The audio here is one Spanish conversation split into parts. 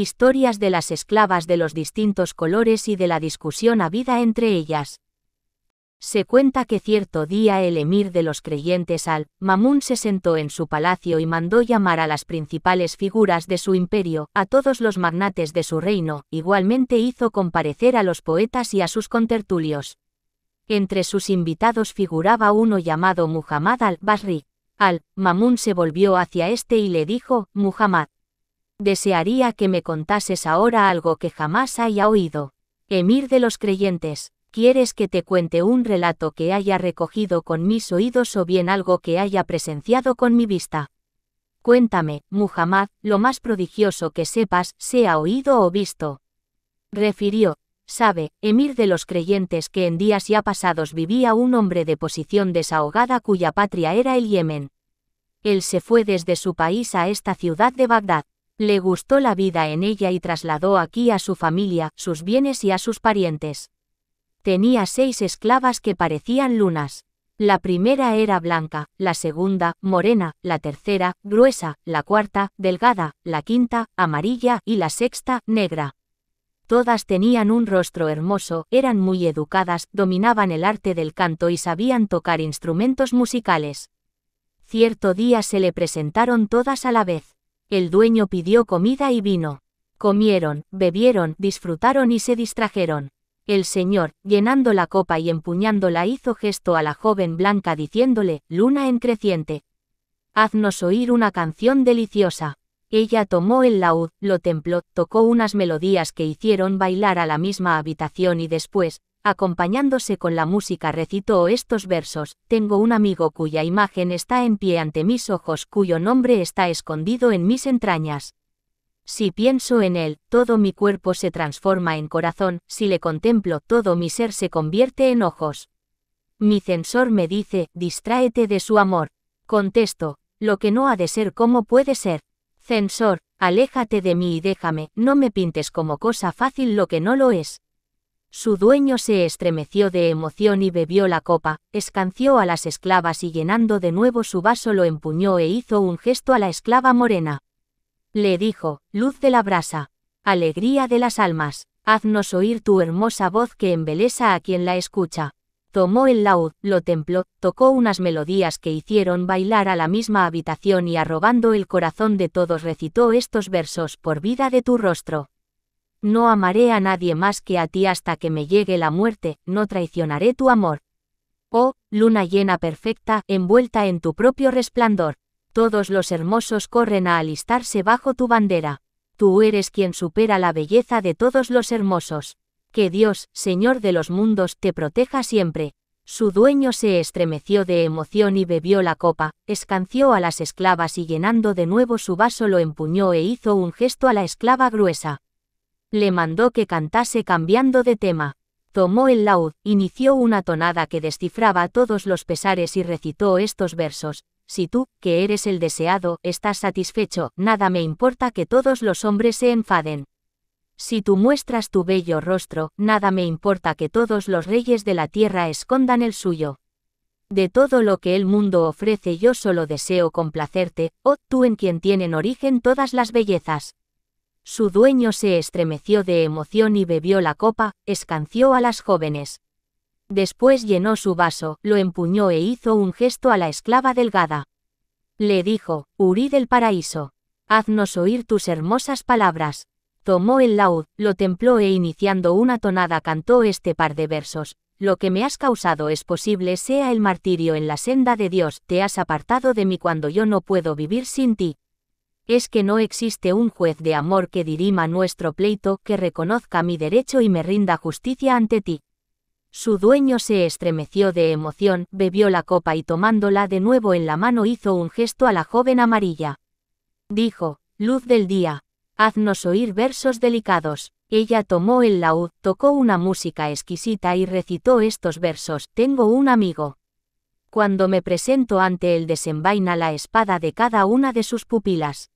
historias de las esclavas de los distintos colores y de la discusión habida entre ellas. Se cuenta que cierto día el emir de los creyentes al-Mamun se sentó en su palacio y mandó llamar a las principales figuras de su imperio, a todos los magnates de su reino, igualmente hizo comparecer a los poetas y a sus contertulios. Entre sus invitados figuraba uno llamado Muhammad al-Basri. Al-Mamun se volvió hacia este y le dijo, Muhammad, Desearía que me contases ahora algo que jamás haya oído. Emir de los creyentes, ¿quieres que te cuente un relato que haya recogido con mis oídos o bien algo que haya presenciado con mi vista? Cuéntame, Muhammad, lo más prodigioso que sepas, sea oído o visto. Refirió, sabe, emir de los creyentes que en días ya pasados vivía un hombre de posición desahogada cuya patria era el Yemen. Él se fue desde su país a esta ciudad de Bagdad. Le gustó la vida en ella y trasladó aquí a su familia, sus bienes y a sus parientes. Tenía seis esclavas que parecían lunas. La primera era blanca, la segunda, morena, la tercera, gruesa, la cuarta, delgada, la quinta, amarilla y la sexta, negra. Todas tenían un rostro hermoso, eran muy educadas, dominaban el arte del canto y sabían tocar instrumentos musicales. Cierto día se le presentaron todas a la vez. El dueño pidió comida y vino. Comieron, bebieron, disfrutaron y se distrajeron. El señor, llenando la copa y empuñándola, hizo gesto a la joven blanca diciéndole, Luna en creciente. Haznos oír una canción deliciosa. Ella tomó el laúd, lo templó, tocó unas melodías que hicieron bailar a la misma habitación y después, acompañándose con la música recitó estos versos, Tengo un amigo cuya imagen está en pie ante mis ojos, cuyo nombre está escondido en mis entrañas. Si pienso en él, todo mi cuerpo se transforma en corazón, si le contemplo, todo mi ser se convierte en ojos. Mi censor me dice, distráete de su amor. Contesto, lo que no ha de ser como puede ser. Censor, aléjate de mí y déjame, no me pintes como cosa fácil lo que no lo es. Su dueño se estremeció de emoción y bebió la copa, escanció a las esclavas y llenando de nuevo su vaso lo empuñó e hizo un gesto a la esclava morena. Le dijo, luz de la brasa, alegría de las almas, haznos oír tu hermosa voz que embelesa a quien la escucha. Tomó el laúd, lo templó, tocó unas melodías que hicieron bailar a la misma habitación y arrobando el corazón de todos recitó estos versos por vida de tu rostro. No amaré a nadie más que a ti hasta que me llegue la muerte, no traicionaré tu amor. Oh, luna llena perfecta, envuelta en tu propio resplandor. Todos los hermosos corren a alistarse bajo tu bandera. Tú eres quien supera la belleza de todos los hermosos. Que Dios, Señor de los mundos, te proteja siempre. Su dueño se estremeció de emoción y bebió la copa, escanció a las esclavas y llenando de nuevo su vaso lo empuñó e hizo un gesto a la esclava gruesa le mandó que cantase cambiando de tema. Tomó el laúd, inició una tonada que descifraba todos los pesares y recitó estos versos. Si tú, que eres el deseado, estás satisfecho, nada me importa que todos los hombres se enfaden. Si tú muestras tu bello rostro, nada me importa que todos los reyes de la tierra escondan el suyo. De todo lo que el mundo ofrece yo solo deseo complacerte, oh tú en quien tienen origen todas las bellezas. Su dueño se estremeció de emoción y bebió la copa, escanció a las jóvenes. Después llenó su vaso, lo empuñó e hizo un gesto a la esclava delgada. Le dijo, Uri del paraíso. Haznos oír tus hermosas palabras. Tomó el laúd, lo templó e iniciando una tonada cantó este par de versos. Lo que me has causado es posible sea el martirio en la senda de Dios, te has apartado de mí cuando yo no puedo vivir sin ti es que no existe un juez de amor que dirima nuestro pleito, que reconozca mi derecho y me rinda justicia ante ti. Su dueño se estremeció de emoción, bebió la copa y tomándola de nuevo en la mano hizo un gesto a la joven amarilla. Dijo, Luz del día, haznos oír versos delicados. Ella tomó el laúd, tocó una música exquisita y recitó estos versos, Tengo un amigo. Cuando me presento ante él desenvaina la espada de cada una de sus pupilas.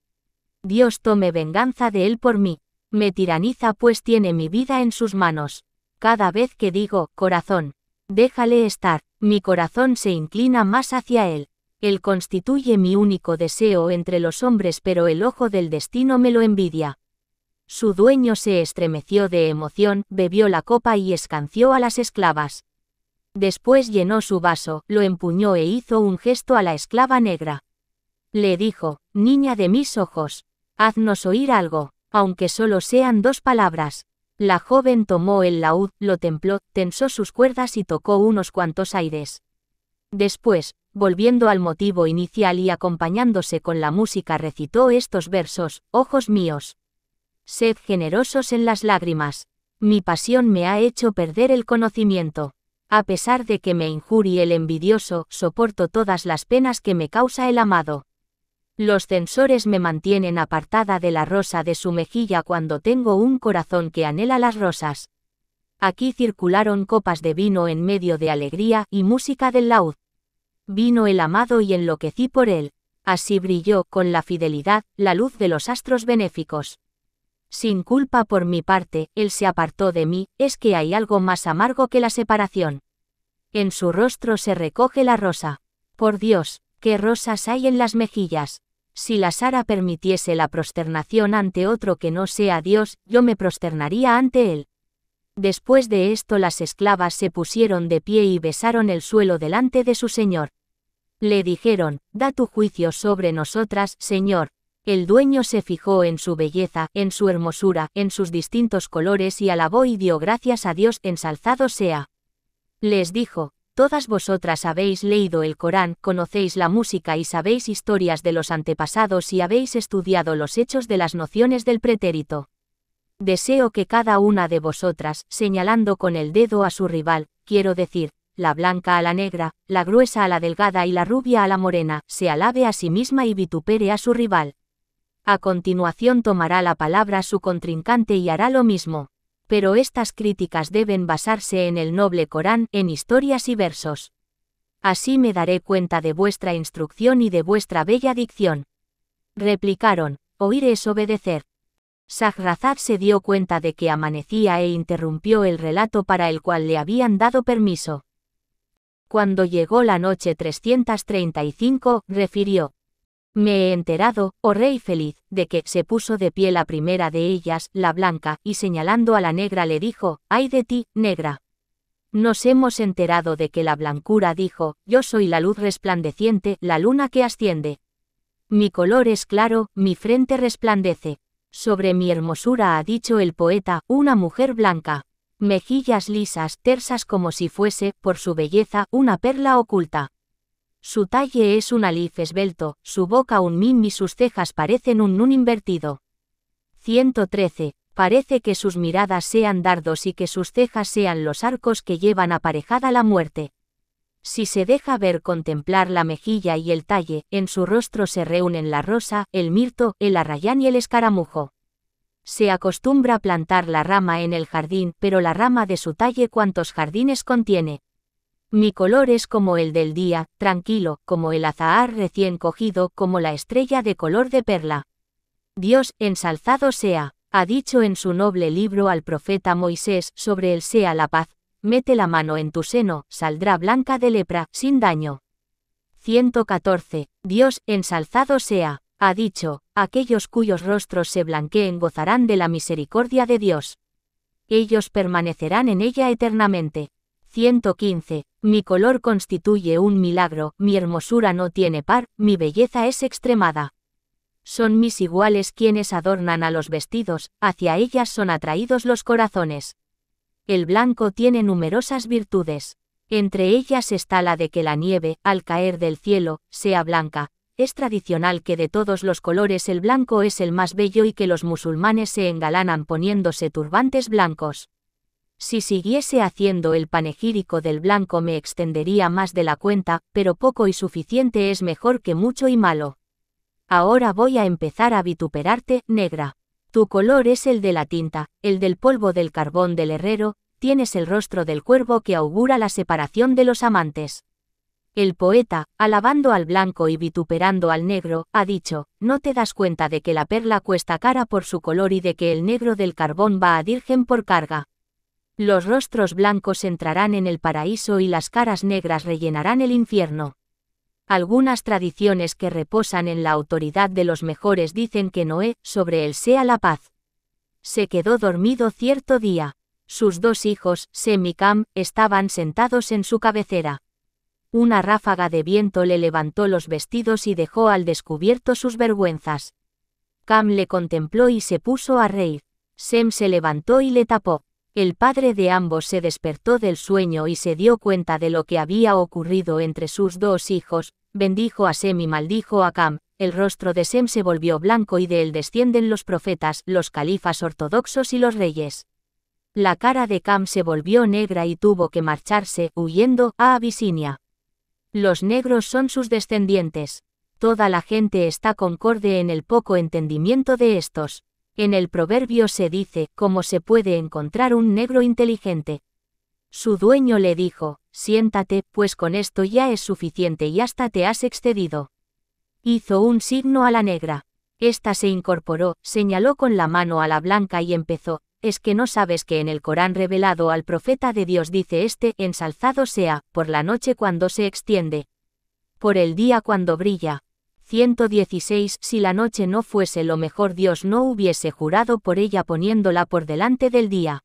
Dios tome venganza de él por mí. Me tiraniza pues tiene mi vida en sus manos. Cada vez que digo, corazón, déjale estar, mi corazón se inclina más hacia él. Él constituye mi único deseo entre los hombres, pero el ojo del destino me lo envidia. Su dueño se estremeció de emoción, bebió la copa y escanció a las esclavas. Después llenó su vaso, lo empuñó e hizo un gesto a la esclava negra. Le dijo, Niña de mis ojos, Haznos oír algo, aunque solo sean dos palabras. La joven tomó el laúd, lo templó, tensó sus cuerdas y tocó unos cuantos aires. Después, volviendo al motivo inicial y acompañándose con la música, recitó estos versos, Ojos míos. Sed generosos en las lágrimas. Mi pasión me ha hecho perder el conocimiento. A pesar de que me injurie el envidioso, soporto todas las penas que me causa el amado. Los censores me mantienen apartada de la rosa de su mejilla cuando tengo un corazón que anhela las rosas. Aquí circularon copas de vino en medio de alegría y música del laúd. Vino el amado y enloquecí por él. Así brilló, con la fidelidad, la luz de los astros benéficos. Sin culpa por mi parte, él se apartó de mí, es que hay algo más amargo que la separación. En su rostro se recoge la rosa. Por Dios, qué rosas hay en las mejillas. Si la Sara permitiese la prosternación ante otro que no sea Dios, yo me prosternaría ante él. Después de esto las esclavas se pusieron de pie y besaron el suelo delante de su señor. Le dijeron, da tu juicio sobre nosotras, señor. El dueño se fijó en su belleza, en su hermosura, en sus distintos colores y alabó y dio gracias a Dios, ensalzado sea. Les dijo, Todas vosotras habéis leído el Corán, conocéis la música y sabéis historias de los antepasados y habéis estudiado los hechos de las nociones del pretérito. Deseo que cada una de vosotras, señalando con el dedo a su rival, quiero decir, la blanca a la negra, la gruesa a la delgada y la rubia a la morena, se alabe a sí misma y vitupere a su rival. A continuación tomará la palabra su contrincante y hará lo mismo pero estas críticas deben basarse en el noble Corán, en historias y versos. Así me daré cuenta de vuestra instrucción y de vuestra bella dicción. Replicaron, oír es obedecer. Sahrazad se dio cuenta de que amanecía e interrumpió el relato para el cual le habían dado permiso. Cuando llegó la noche 335, refirió, me he enterado, oh rey feliz, de que se puso de pie la primera de ellas, la blanca, y señalando a la negra le dijo, ¡ay de ti, negra! Nos hemos enterado de que la blancura dijo, yo soy la luz resplandeciente, la luna que asciende. Mi color es claro, mi frente resplandece. Sobre mi hermosura ha dicho el poeta, una mujer blanca. Mejillas lisas, tersas como si fuese, por su belleza, una perla oculta. Su talle es un alif esbelto, su boca un mim y sus cejas parecen un nun invertido. 113. Parece que sus miradas sean dardos y que sus cejas sean los arcos que llevan aparejada la muerte. Si se deja ver contemplar la mejilla y el talle, en su rostro se reúnen la rosa, el mirto, el arrayán y el escaramujo. Se acostumbra plantar la rama en el jardín, pero la rama de su talle cuantos jardines contiene. Mi color es como el del día, tranquilo, como el azahar recién cogido, como la estrella de color de perla. Dios, ensalzado sea, ha dicho en su noble libro al profeta Moisés sobre el sea la paz, mete la mano en tu seno, saldrá blanca de lepra, sin daño. 114. Dios, ensalzado sea, ha dicho, aquellos cuyos rostros se blanqueen gozarán de la misericordia de Dios. Ellos permanecerán en ella eternamente. 115. Mi color constituye un milagro, mi hermosura no tiene par, mi belleza es extremada. Son mis iguales quienes adornan a los vestidos, hacia ellas son atraídos los corazones. El blanco tiene numerosas virtudes. Entre ellas está la de que la nieve, al caer del cielo, sea blanca. Es tradicional que de todos los colores el blanco es el más bello y que los musulmanes se engalanan poniéndose turbantes blancos. Si siguiese haciendo el panegírico del blanco me extendería más de la cuenta, pero poco y suficiente es mejor que mucho y malo. Ahora voy a empezar a vituperarte, negra. Tu color es el de la tinta, el del polvo del carbón del herrero, tienes el rostro del cuervo que augura la separación de los amantes. El poeta, alabando al blanco y vituperando al negro, ha dicho, no te das cuenta de que la perla cuesta cara por su color y de que el negro del carbón va a dirgen por carga. Los rostros blancos entrarán en el paraíso y las caras negras rellenarán el infierno. Algunas tradiciones que reposan en la autoridad de los mejores dicen que Noé, sobre él sea la paz. Se quedó dormido cierto día. Sus dos hijos, Sem y Cam, estaban sentados en su cabecera. Una ráfaga de viento le levantó los vestidos y dejó al descubierto sus vergüenzas. Cam le contempló y se puso a reír. Sem se levantó y le tapó. El padre de ambos se despertó del sueño y se dio cuenta de lo que había ocurrido entre sus dos hijos, bendijo a Sem y maldijo a Cam, el rostro de Sem se volvió blanco y de él descienden los profetas, los califas ortodoxos y los reyes. La cara de Cam se volvió negra y tuvo que marcharse, huyendo, a Abisinia. Los negros son sus descendientes. Toda la gente está concorde en el poco entendimiento de estos. En el proverbio se dice cómo se puede encontrar un negro inteligente. Su dueño le dijo, siéntate, pues con esto ya es suficiente y hasta te has excedido. Hizo un signo a la negra. Esta se incorporó, señaló con la mano a la blanca y empezó, es que no sabes que en el Corán revelado al profeta de Dios dice este, ensalzado sea, por la noche cuando se extiende. Por el día cuando brilla, 116 Si la noche no fuese lo mejor Dios no hubiese jurado por ella poniéndola por delante del día.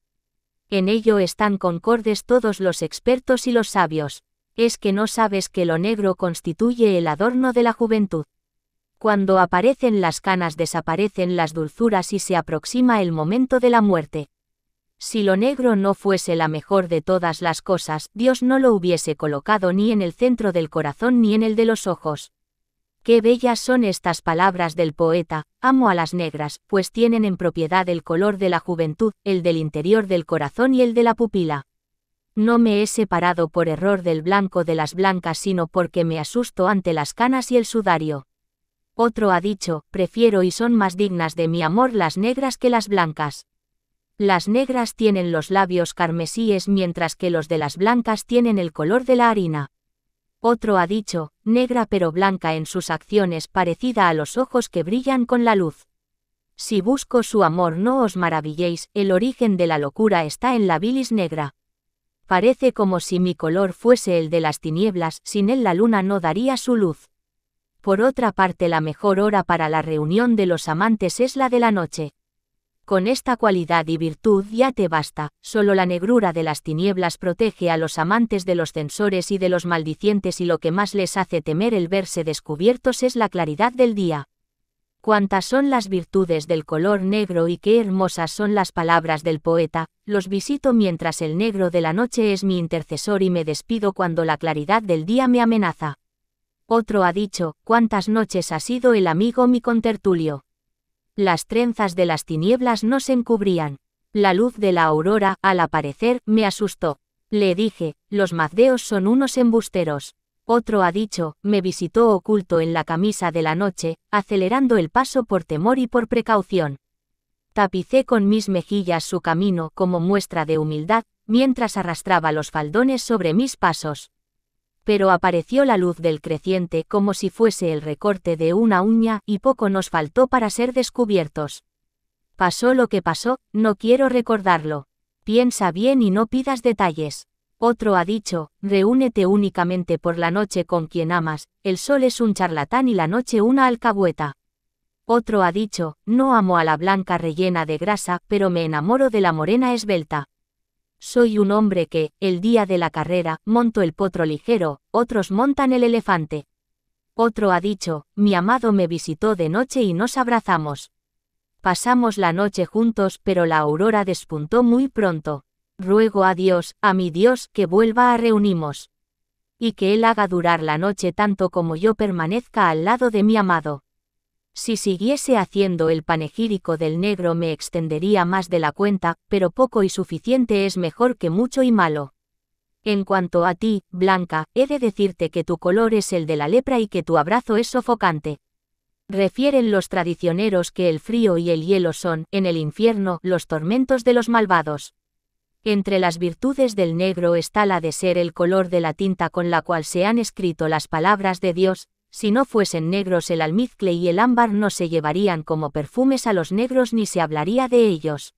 En ello están concordes todos los expertos y los sabios. Es que no sabes que lo negro constituye el adorno de la juventud. Cuando aparecen las canas desaparecen las dulzuras y se aproxima el momento de la muerte. Si lo negro no fuese la mejor de todas las cosas, Dios no lo hubiese colocado ni en el centro del corazón ni en el de los ojos. Qué bellas son estas palabras del poeta, amo a las negras, pues tienen en propiedad el color de la juventud, el del interior del corazón y el de la pupila. No me he separado por error del blanco de las blancas, sino porque me asusto ante las canas y el sudario. Otro ha dicho, prefiero y son más dignas de mi amor las negras que las blancas. Las negras tienen los labios carmesíes mientras que los de las blancas tienen el color de la harina. Otro ha dicho, negra pero blanca en sus acciones parecida a los ojos que brillan con la luz. Si busco su amor no os maravilléis, el origen de la locura está en la bilis negra. Parece como si mi color fuese el de las tinieblas, sin él la luna no daría su luz. Por otra parte la mejor hora para la reunión de los amantes es la de la noche. Con esta cualidad y virtud ya te basta, solo la negrura de las tinieblas protege a los amantes de los censores y de los maldicientes y lo que más les hace temer el verse descubiertos es la claridad del día. Cuántas son las virtudes del color negro y qué hermosas son las palabras del poeta, los visito mientras el negro de la noche es mi intercesor y me despido cuando la claridad del día me amenaza. Otro ha dicho, cuántas noches ha sido el amigo mi contertulio las trenzas de las tinieblas no se encubrían. La luz de la aurora, al aparecer, me asustó. Le dije, los mazdeos son unos embusteros. Otro ha dicho, me visitó oculto en la camisa de la noche, acelerando el paso por temor y por precaución. Tapicé con mis mejillas su camino como muestra de humildad, mientras arrastraba los faldones sobre mis pasos pero apareció la luz del creciente como si fuese el recorte de una uña, y poco nos faltó para ser descubiertos. Pasó lo que pasó, no quiero recordarlo. Piensa bien y no pidas detalles. Otro ha dicho, reúnete únicamente por la noche con quien amas, el sol es un charlatán y la noche una alcahueta. Otro ha dicho, no amo a la blanca rellena de grasa, pero me enamoro de la morena esbelta. Soy un hombre que, el día de la carrera, monto el potro ligero, otros montan el elefante. Otro ha dicho, mi amado me visitó de noche y nos abrazamos. Pasamos la noche juntos, pero la aurora despuntó muy pronto. Ruego a Dios, a mi Dios, que vuelva a reunimos. Y que Él haga durar la noche tanto como yo permanezca al lado de mi amado. Si siguiese haciendo el panegírico del negro me extendería más de la cuenta, pero poco y suficiente es mejor que mucho y malo. En cuanto a ti, Blanca, he de decirte que tu color es el de la lepra y que tu abrazo es sofocante. Refieren los tradicioneros que el frío y el hielo son, en el infierno, los tormentos de los malvados. Entre las virtudes del negro está la de ser el color de la tinta con la cual se han escrito las palabras de Dios, si no fuesen negros el almizcle y el ámbar no se llevarían como perfumes a los negros ni se hablaría de ellos.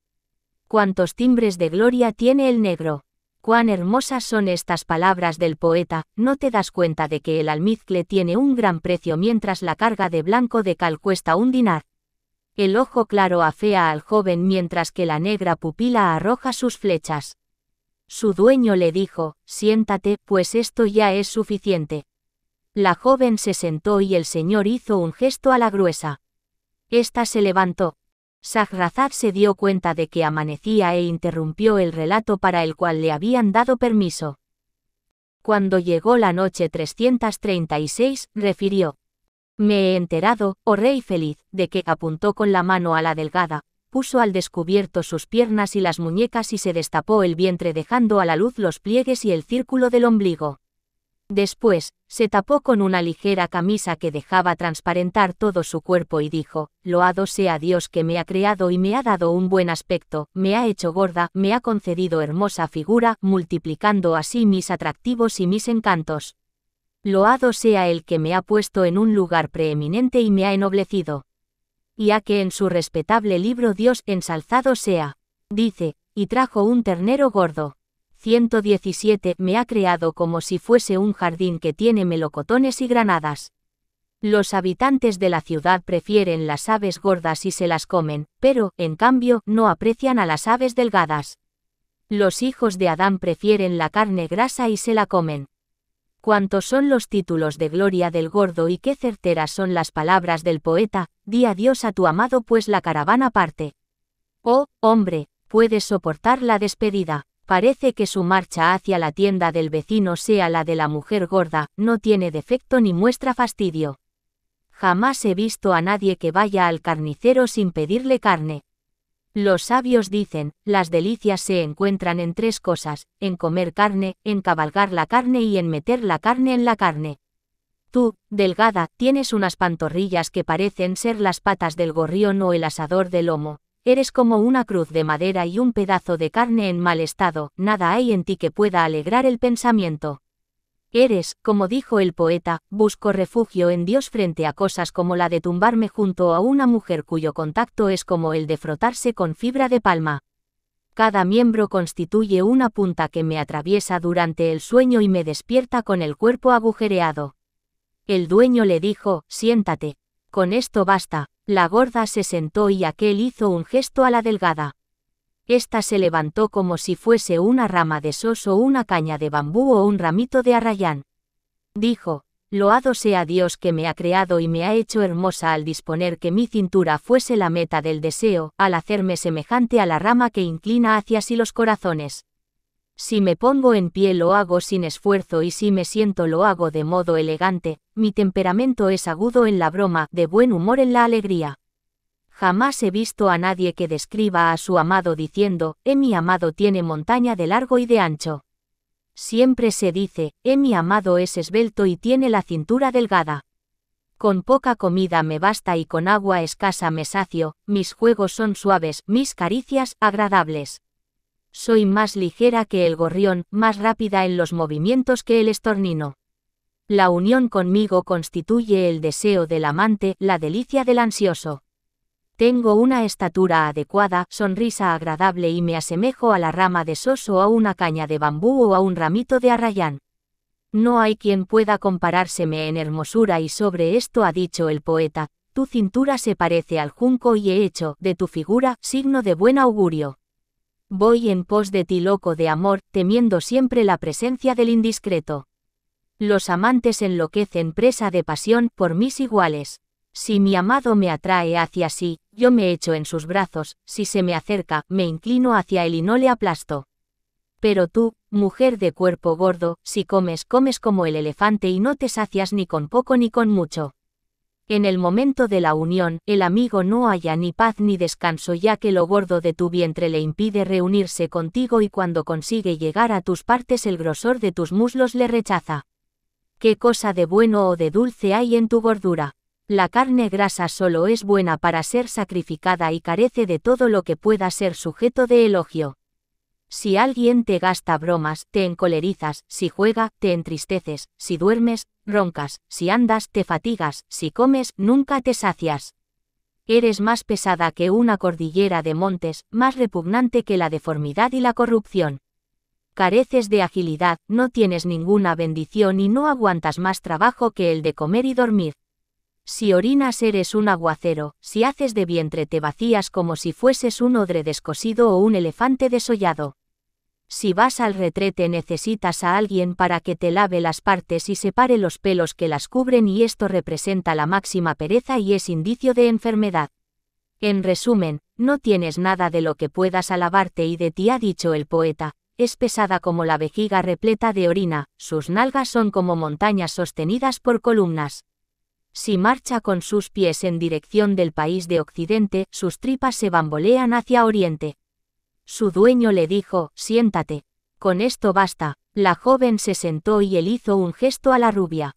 Cuántos timbres de gloria tiene el negro. Cuán hermosas son estas palabras del poeta, no te das cuenta de que el almizcle tiene un gran precio mientras la carga de blanco de cal cuesta un dinar. El ojo claro afea al joven mientras que la negra pupila arroja sus flechas. Su dueño le dijo, siéntate, pues esto ya es suficiente. La joven se sentó y el señor hizo un gesto a la gruesa. Esta se levantó. Sahrazad se dio cuenta de que amanecía e interrumpió el relato para el cual le habían dado permiso. Cuando llegó la noche 336, refirió. Me he enterado, oh rey feliz, de que apuntó con la mano a la delgada, puso al descubierto sus piernas y las muñecas y se destapó el vientre dejando a la luz los pliegues y el círculo del ombligo. Después, se tapó con una ligera camisa que dejaba transparentar todo su cuerpo y dijo, Loado sea Dios que me ha creado y me ha dado un buen aspecto, me ha hecho gorda, me ha concedido hermosa figura, multiplicando así mis atractivos y mis encantos. Loado sea el que me ha puesto en un lugar preeminente y me ha ennoblecido. Y a que en su respetable libro Dios ensalzado sea, dice, y trajo un ternero gordo 117 me ha creado como si fuese un jardín que tiene melocotones y granadas. Los habitantes de la ciudad prefieren las aves gordas y se las comen, pero, en cambio, no aprecian a las aves delgadas. Los hijos de Adán prefieren la carne grasa y se la comen. Cuántos son los títulos de gloria del gordo y qué certeras son las palabras del poeta, di adiós a tu amado pues la caravana parte. Oh, hombre, puedes soportar la despedida. Parece que su marcha hacia la tienda del vecino sea la de la mujer gorda, no tiene defecto ni muestra fastidio. Jamás he visto a nadie que vaya al carnicero sin pedirle carne. Los sabios dicen, las delicias se encuentran en tres cosas, en comer carne, en cabalgar la carne y en meter la carne en la carne. Tú, delgada, tienes unas pantorrillas que parecen ser las patas del gorrión o el asador del lomo, Eres como una cruz de madera y un pedazo de carne en mal estado, nada hay en ti que pueda alegrar el pensamiento. Eres, como dijo el poeta, busco refugio en Dios frente a cosas como la de tumbarme junto a una mujer cuyo contacto es como el de frotarse con fibra de palma. Cada miembro constituye una punta que me atraviesa durante el sueño y me despierta con el cuerpo agujereado. El dueño le dijo, siéntate. Con esto basta, la gorda se sentó y aquel hizo un gesto a la delgada. Esta se levantó como si fuese una rama de sos o una caña de bambú o un ramito de arrayán. Dijo, Loado sea Dios que me ha creado y me ha hecho hermosa al disponer que mi cintura fuese la meta del deseo, al hacerme semejante a la rama que inclina hacia sí los corazones. Si me pongo en pie lo hago sin esfuerzo y si me siento lo hago de modo elegante, mi temperamento es agudo en la broma, de buen humor en la alegría. Jamás he visto a nadie que describa a su amado diciendo, he eh, mi amado tiene montaña de largo y de ancho. Siempre se dice, he eh, mi amado es esbelto y tiene la cintura delgada. Con poca comida me basta y con agua escasa me sacio, mis juegos son suaves, mis caricias agradables. Soy más ligera que el gorrión, más rápida en los movimientos que el estornino. La unión conmigo constituye el deseo del amante, la delicia del ansioso. Tengo una estatura adecuada, sonrisa agradable y me asemejo a la rama de soso, o a una caña de bambú o a un ramito de arrayán. No hay quien pueda comparárseme en hermosura y sobre esto ha dicho el poeta, tu cintura se parece al junco y he hecho de tu figura signo de buen augurio. Voy en pos de ti loco de amor, temiendo siempre la presencia del indiscreto. Los amantes enloquecen presa de pasión por mis iguales. Si mi amado me atrae hacia sí, yo me echo en sus brazos, si se me acerca, me inclino hacia él y no le aplasto. Pero tú, mujer de cuerpo gordo, si comes, comes como el elefante y no te sacias ni con poco ni con mucho. En el momento de la unión, el amigo no haya ni paz ni descanso ya que lo gordo de tu vientre le impide reunirse contigo y cuando consigue llegar a tus partes el grosor de tus muslos le rechaza. ¿Qué cosa de bueno o de dulce hay en tu gordura? La carne grasa solo es buena para ser sacrificada y carece de todo lo que pueda ser sujeto de elogio. Si alguien te gasta bromas, te encolerizas, si juega, te entristeces, si duermes, roncas, si andas, te fatigas, si comes, nunca te sacias. Eres más pesada que una cordillera de montes, más repugnante que la deformidad y la corrupción. Careces de agilidad, no tienes ninguna bendición y no aguantas más trabajo que el de comer y dormir. Si orinas eres un aguacero, si haces de vientre te vacías como si fueses un odre descosido o un elefante desollado. Si vas al retrete necesitas a alguien para que te lave las partes y separe los pelos que las cubren y esto representa la máxima pereza y es indicio de enfermedad. En resumen, no tienes nada de lo que puedas alabarte y de ti ha dicho el poeta, es pesada como la vejiga repleta de orina, sus nalgas son como montañas sostenidas por columnas. Si marcha con sus pies en dirección del país de Occidente, sus tripas se bambolean hacia Oriente. Su dueño le dijo, siéntate. Con esto basta. La joven se sentó y él hizo un gesto a la rubia.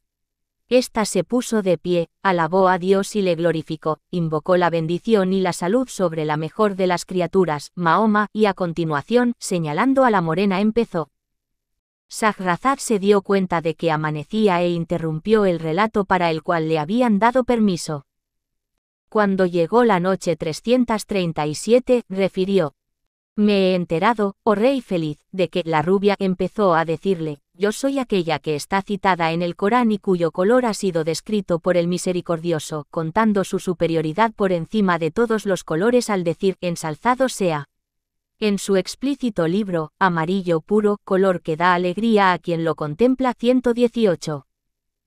Esta se puso de pie, alabó a Dios y le glorificó, invocó la bendición y la salud sobre la mejor de las criaturas, Mahoma, y a continuación, señalando a la morena, empezó. Sahrazad se dio cuenta de que amanecía e interrumpió el relato para el cual le habían dado permiso. Cuando llegó la noche 337, refirió, me he enterado, oh rey feliz, de que la rubia empezó a decirle, yo soy aquella que está citada en el Corán y cuyo color ha sido descrito por el misericordioso, contando su superioridad por encima de todos los colores al decir, ensalzado sea en su explícito libro, Amarillo puro, color que da alegría a quien lo contempla 118.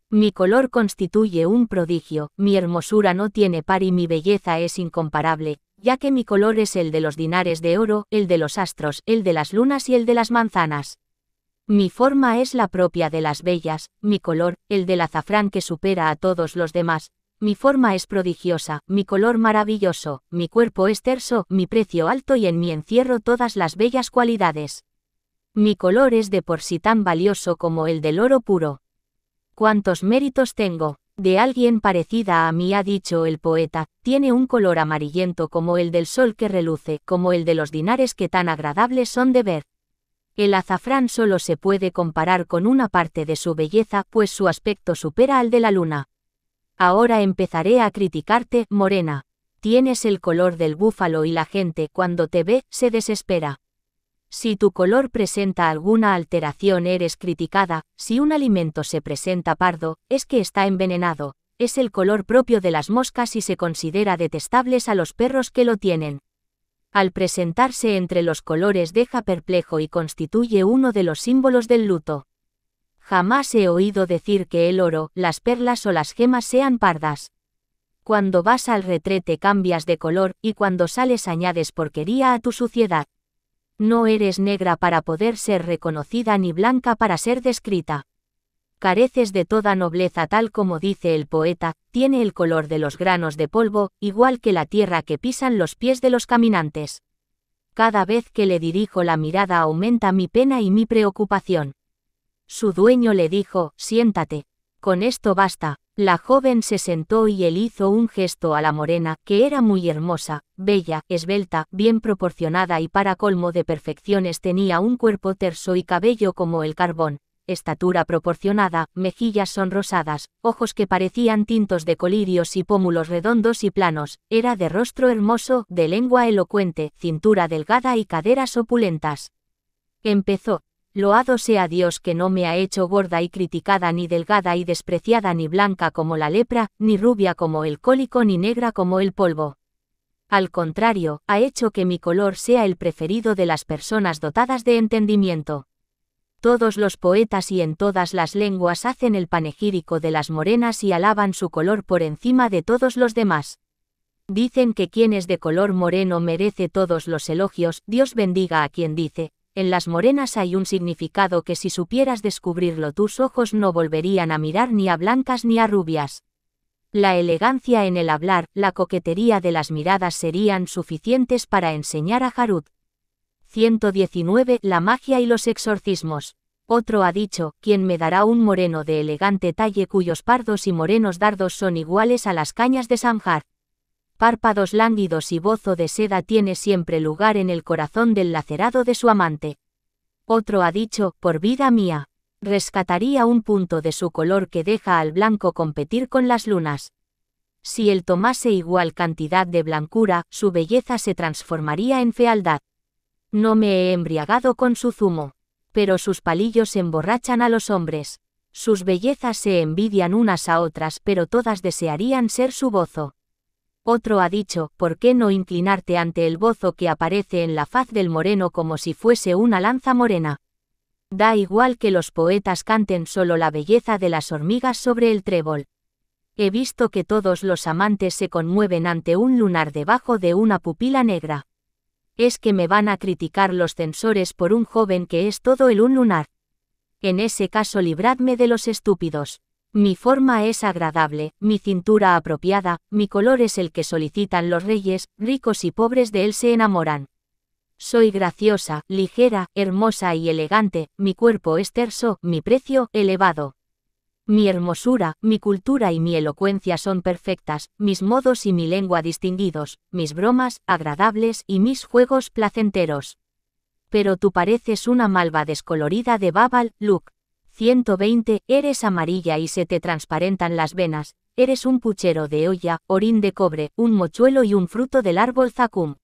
Mi color constituye un prodigio, mi hermosura no tiene par y mi belleza es incomparable, ya que mi color es el de los dinares de oro, el de los astros, el de las lunas y el de las manzanas. Mi forma es la propia de las bellas, mi color, el del azafrán que supera a todos los demás, mi forma es prodigiosa, mi color maravilloso, mi cuerpo es terso, mi precio alto y en mi encierro todas las bellas cualidades. Mi color es de por sí tan valioso como el del oro puro. ¿Cuántos méritos tengo? De alguien parecida a mí ha dicho el poeta, tiene un color amarillento como el del sol que reluce, como el de los dinares que tan agradables son de ver. El azafrán solo se puede comparar con una parte de su belleza, pues su aspecto supera al de la luna. Ahora empezaré a criticarte, Morena. Tienes el color del búfalo y la gente cuando te ve se desespera. Si tu color presenta alguna alteración eres criticada, si un alimento se presenta pardo, es que está envenenado, es el color propio de las moscas y se considera detestables a los perros que lo tienen. Al presentarse entre los colores deja perplejo y constituye uno de los símbolos del luto. Jamás he oído decir que el oro, las perlas o las gemas sean pardas. Cuando vas al retrete cambias de color y cuando sales añades porquería a tu suciedad. No eres negra para poder ser reconocida ni blanca para ser descrita. Careces de toda nobleza tal como dice el poeta, tiene el color de los granos de polvo, igual que la tierra que pisan los pies de los caminantes. Cada vez que le dirijo la mirada aumenta mi pena y mi preocupación. Su dueño le dijo, siéntate. Con esto basta. La joven se sentó y él hizo un gesto a la morena, que era muy hermosa, bella, esbelta, bien proporcionada y para colmo de perfecciones tenía un cuerpo terso y cabello como el carbón, estatura proporcionada, mejillas sonrosadas, ojos que parecían tintos de colirios y pómulos redondos y planos, era de rostro hermoso, de lengua elocuente, cintura delgada y caderas opulentas. Empezó, Loado sea Dios que no me ha hecho gorda y criticada ni delgada y despreciada ni blanca como la lepra, ni rubia como el cólico ni negra como el polvo. Al contrario, ha hecho que mi color sea el preferido de las personas dotadas de entendimiento. Todos los poetas y en todas las lenguas hacen el panegírico de las morenas y alaban su color por encima de todos los demás. Dicen que quien es de color moreno merece todos los elogios, Dios bendiga a quien dice, en las morenas hay un significado que si supieras descubrirlo tus ojos no volverían a mirar ni a blancas ni a rubias. La elegancia en el hablar, la coquetería de las miradas serían suficientes para enseñar a Harut. 119. La magia y los exorcismos. Otro ha dicho, quien me dará un moreno de elegante talle cuyos pardos y morenos dardos son iguales a las cañas de Samhar párpados lánguidos y bozo de seda tiene siempre lugar en el corazón del lacerado de su amante. Otro ha dicho, por vida mía, rescataría un punto de su color que deja al blanco competir con las lunas. Si él tomase igual cantidad de blancura, su belleza se transformaría en fealdad. No me he embriagado con su zumo, pero sus palillos emborrachan a los hombres. Sus bellezas se envidian unas a otras, pero todas desearían ser su bozo. Otro ha dicho, ¿por qué no inclinarte ante el bozo que aparece en la faz del moreno como si fuese una lanza morena? Da igual que los poetas canten solo la belleza de las hormigas sobre el trébol. He visto que todos los amantes se conmueven ante un lunar debajo de una pupila negra. Es que me van a criticar los censores por un joven que es todo el un lunar. En ese caso libradme de los estúpidos. Mi forma es agradable, mi cintura apropiada, mi color es el que solicitan los reyes, ricos y pobres de él se enamoran. Soy graciosa, ligera, hermosa y elegante, mi cuerpo es terso, mi precio, elevado. Mi hermosura, mi cultura y mi elocuencia son perfectas, mis modos y mi lengua distinguidos, mis bromas, agradables y mis juegos placenteros. Pero tú pareces una malva descolorida de Babal, Luke. 120, eres amarilla y se te transparentan las venas, eres un puchero de olla, orín de cobre, un mochuelo y un fruto del árbol zacum.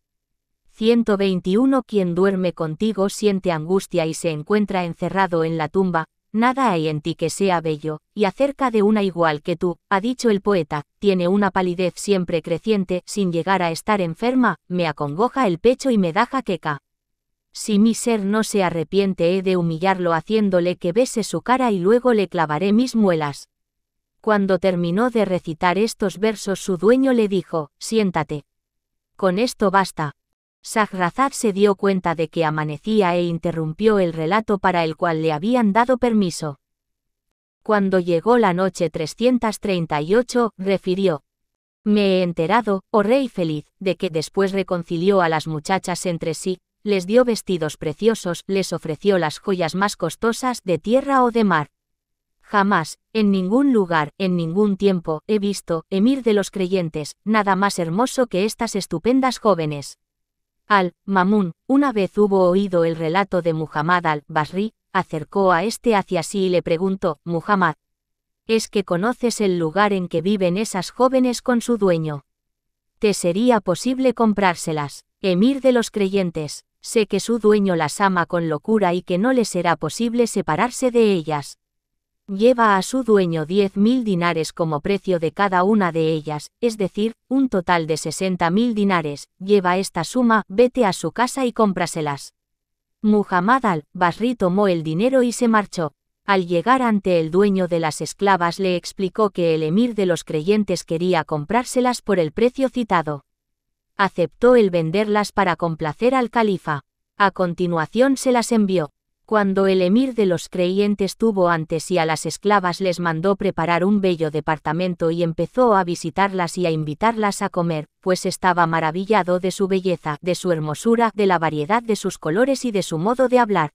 121 Quien duerme contigo siente angustia y se encuentra encerrado en la tumba, nada hay en ti que sea bello, y acerca de una igual que tú, ha dicho el poeta, tiene una palidez siempre creciente, sin llegar a estar enferma, me acongoja el pecho y me da jaqueca. Si mi ser no se arrepiente he de humillarlo haciéndole que bese su cara y luego le clavaré mis muelas. Cuando terminó de recitar estos versos su dueño le dijo, siéntate. Con esto basta. Sahrazad se dio cuenta de que amanecía e interrumpió el relato para el cual le habían dado permiso. Cuando llegó la noche 338, refirió, me he enterado, oh rey feliz, de que después reconcilió a las muchachas entre sí, les dio vestidos preciosos, les ofreció las joyas más costosas de tierra o de mar. Jamás, en ningún lugar, en ningún tiempo, he visto, emir de los creyentes, nada más hermoso que estas estupendas jóvenes. Al-Mamun, una vez hubo oído el relato de Muhammad al-Basri, acercó a este hacia sí y le preguntó, Muhammad, ¿es que conoces el lugar en que viven esas jóvenes con su dueño? ¿Te sería posible comprárselas, emir de los creyentes? Sé que su dueño las ama con locura y que no le será posible separarse de ellas. Lleva a su dueño 10.000 dinares como precio de cada una de ellas, es decir, un total de 60.000 dinares. Lleva esta suma, vete a su casa y cómpraselas. Muhammad al-Basri tomó el dinero y se marchó. Al llegar ante el dueño de las esclavas le explicó que el emir de los creyentes quería comprárselas por el precio citado aceptó el venderlas para complacer al califa. A continuación se las envió. Cuando el emir de los creyentes tuvo antes y a las esclavas les mandó preparar un bello departamento y empezó a visitarlas y a invitarlas a comer, pues estaba maravillado de su belleza, de su hermosura, de la variedad de sus colores y de su modo de hablar.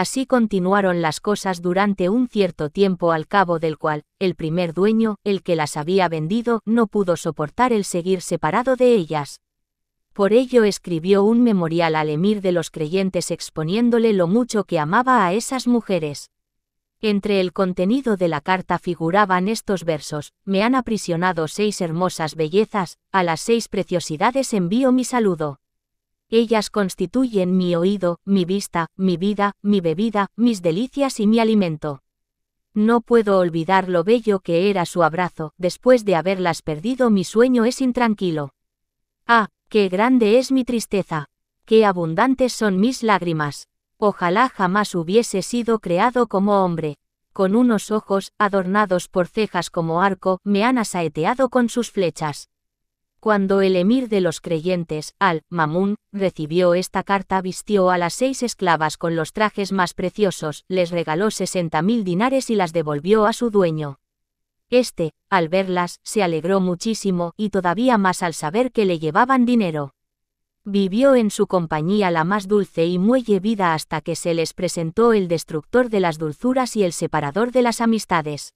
Así continuaron las cosas durante un cierto tiempo al cabo del cual, el primer dueño, el que las había vendido, no pudo soportar el seguir separado de ellas. Por ello escribió un memorial al emir de los creyentes exponiéndole lo mucho que amaba a esas mujeres. Entre el contenido de la carta figuraban estos versos, me han aprisionado seis hermosas bellezas, a las seis preciosidades envío mi saludo. Ellas constituyen mi oído, mi vista, mi vida, mi bebida, mis delicias y mi alimento. No puedo olvidar lo bello que era su abrazo, después de haberlas perdido mi sueño es intranquilo. Ah, qué grande es mi tristeza. Qué abundantes son mis lágrimas. Ojalá jamás hubiese sido creado como hombre. Con unos ojos, adornados por cejas como arco, me han asaeteado con sus flechas. Cuando el emir de los creyentes, Al-Mamun, recibió esta carta, vistió a las seis esclavas con los trajes más preciosos, les regaló sesenta mil dinares y las devolvió a su dueño. Este, al verlas, se alegró muchísimo y todavía más al saber que le llevaban dinero. Vivió en su compañía la más dulce y muelle vida hasta que se les presentó el destructor de las dulzuras y el separador de las amistades.